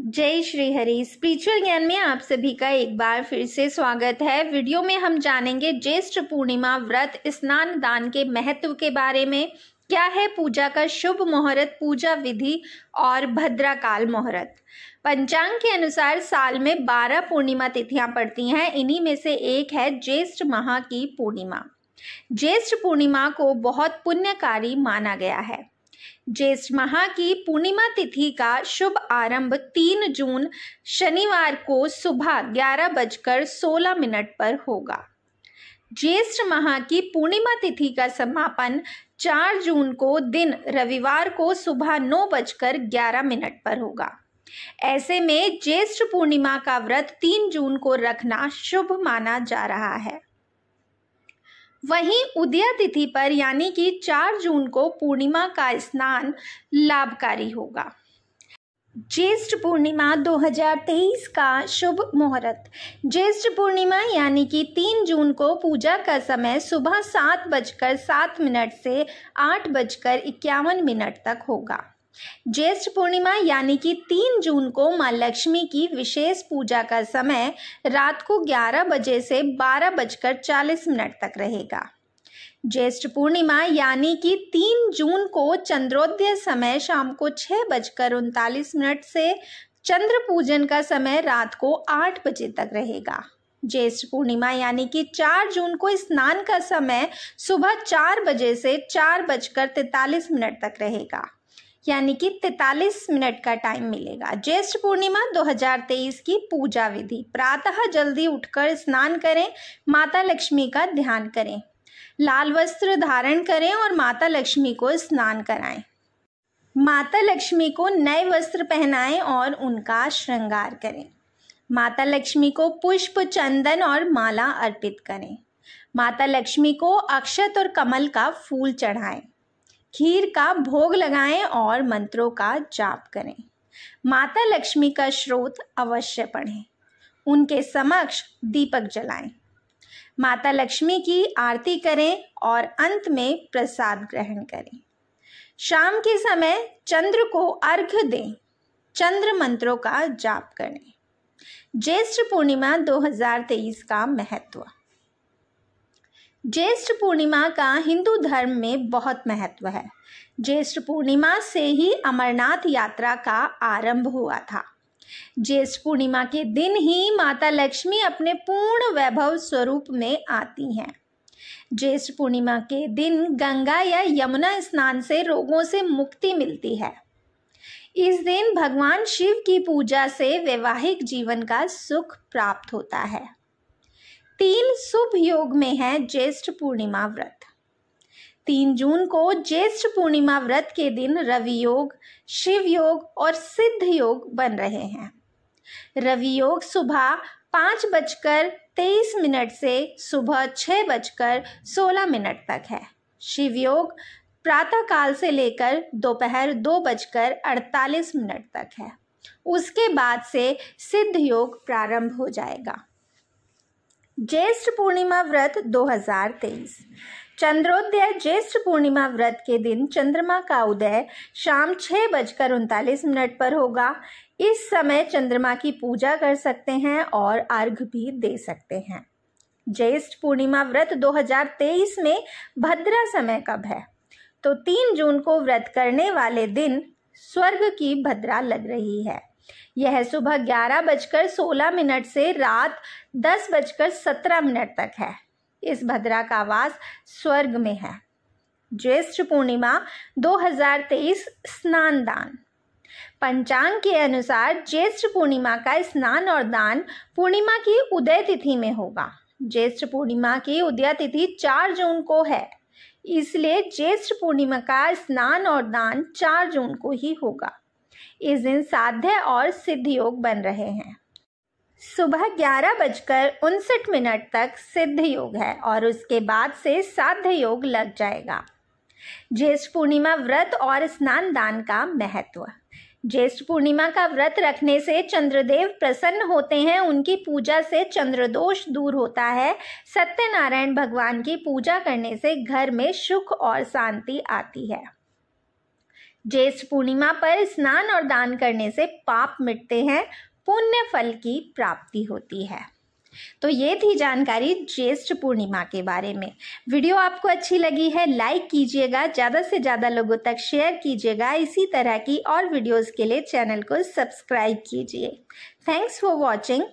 जय श्री हरि स्पिरिचुअल ज्ञान में आप सभी का एक बार फिर से स्वागत है वीडियो में हम जानेंगे ज्येष्ठ पूर्णिमा व्रत स्नान दान के महत्व के बारे में क्या है पूजा का शुभ मुहूर्त पूजा विधि और भद्राकाल मुहूर्त पंचांग के अनुसार साल में बारह पूर्णिमा तिथियां पड़ती हैं इन्हीं में से एक है ज्येष्ठ माह की पूर्णिमा ज्येष्ठ पूर्णिमा को बहुत पुण्यकारी माना गया है ज्येष्ठ माह की पूर्णिमा तिथि का शुभ आरंभ 3 जून शनिवार को सुबह ग्यारह बजकर सोलह मिनट पर होगा ज्येष्ठ माह की पूर्णिमा तिथि का समापन 4 जून को दिन रविवार को सुबह नौ बजकर ग्यारह मिनट पर होगा ऐसे में ज्येष्ठ पूर्णिमा का व्रत 3 जून को रखना शुभ माना जा रहा है वहीं उदया तिथि पर यानी कि 4 जून को पूर्णिमा का स्नान लाभकारी होगा ज्येष्ठ पूर्णिमा 2023 का शुभ मुहूर्त ज्येष्ठ पूर्णिमा यानी कि 3 जून को पूजा का समय सुबह सात बजकर सात मिनट से आठ बजकर इक्यावन मिनट तक होगा ज्येष्ठ पूर्णिमा यानी कि तीन जून को माँ लक्ष्मी की विशेष पूजा का समय रात को 11 बजे से बारह बजकर चालीस मिनट तक रहेगा ज्येष्ठ पूर्णिमा यानी कि तीन जून को चंद्रोदय समय शाम को छः बजकर उनतालीस मिनट से चंद्र पूजन का समय रात को आठ बजे तक रहेगा ज्येष्ठ पूर्णिमा यानी कि चार जून को स्नान का समय सुबह चार बजे से चार बजकर तैतालीस मिनट तक रहेगा यानी कि 43 मिनट का टाइम मिलेगा ज्येष्ठ पूर्णिमा 2023 की पूजा विधि प्रातः जल्दी उठकर स्नान करें माता लक्ष्मी का ध्यान करें लाल वस्त्र धारण करें और माता लक्ष्मी को स्नान कराएं माता लक्ष्मी को नए वस्त्र पहनाएं और उनका श्रृंगार करें माता लक्ष्मी को पुष्प चंदन और माला अर्पित करें माता लक्ष्मी को अक्षत और कमल का फूल चढ़ाएं खीर का भोग लगाएं और मंत्रों का जाप करें माता लक्ष्मी का स्रोत अवश्य पढ़ें उनके समक्ष दीपक जलाएं माता लक्ष्मी की आरती करें और अंत में प्रसाद ग्रहण करें शाम के समय चंद्र को अर्घ दें चंद्र मंत्रों का जाप करें ज्येष्ठ पूर्णिमा 2023 का महत्व ज्येष्ठ पूर्णिमा का हिंदू धर्म में बहुत महत्व है ज्येष्ठ पूर्णिमा से ही अमरनाथ यात्रा का आरंभ हुआ था ज्येष्ठ पूर्णिमा के दिन ही माता लक्ष्मी अपने पूर्ण वैभव स्वरूप में आती हैं ज्येष्ठ पूर्णिमा के दिन गंगा या यमुना स्नान से रोगों से मुक्ति मिलती है इस दिन भगवान शिव की पूजा से वैवाहिक जीवन का सुख प्राप्त होता है तीन शुभ योग में है ज्येष्ठ पूर्णिमा व्रत तीन जून को ज्येष्ठ पूर्णिमा व्रत के दिन रवि योग शिव योग और सिद्ध योग बन रहे हैं रवि योग सुबह पाँच बजकर तेईस मिनट से सुबह छः बजकर सोलह मिनट तक है शिव योग प्रातःकाल से लेकर दोपहर दो बजकर अड़तालीस मिनट तक है उसके बाद से सिद्ध योग प्रारंभ हो जाएगा ज्येष्ठ पूर्णिमा व्रत 2023 चंद्रोदय ज्येष्ठ पूर्णिमा व्रत के दिन चंद्रमा का उदय शाम छः बजकर उनतालीस मिनट पर होगा इस समय चंद्रमा की पूजा कर सकते हैं और अर्घ भी दे सकते हैं ज्येष्ठ पूर्णिमा व्रत 2023 में भद्रा समय कब है तो तीन जून को व्रत करने वाले दिन स्वर्ग की भद्रा लग रही है यह सुबह ग्यारह बजकर सोलह मिनट से रात दस बजकर सत्रह मिनट तक है इस भद्रा का वास स्वर्ग में है ज्येष्ठ पूर्णिमा 2023 स्नान दान पंचांग के अनुसार ज्येष्ठ पूर्णिमा का स्नान और दान पूर्णिमा की उदय तिथि में होगा ज्येष्ठ पूर्णिमा की उदय तिथि 4 जून को है इसलिए ज्येष्ठ पूर्णिमा का स्नान और दान 4 जून को ही होगा इस दिन साध्य और सिद्ध योग बन रहे हैं सुबह ग्यारह बजकर उनसठ मिनट तक सिद्ध योग है और उसके बाद से साध्य योग लग जाएगा ज्येष्ठ पूर्णिमा व्रत और स्नान दान का महत्व ज्येष्ठ पूर्णिमा का व्रत रखने से चंद्रदेव प्रसन्न होते हैं उनकी पूजा से चंद्रदोष दूर होता है सत्यनारायण भगवान की पूजा करने से घर में सुख और शांति आती है ज्येष्ठ पूर्णिमा पर स्नान और दान करने से पाप मिटते हैं पुण्य फल की प्राप्ति होती है तो ये थी जानकारी ज्येष्ठ पूर्णिमा के बारे में वीडियो आपको अच्छी लगी है लाइक कीजिएगा ज़्यादा से ज़्यादा लोगों तक शेयर कीजिएगा इसी तरह की और वीडियोस के लिए चैनल को सब्सक्राइब कीजिए थैंक्स फॉर वॉचिंग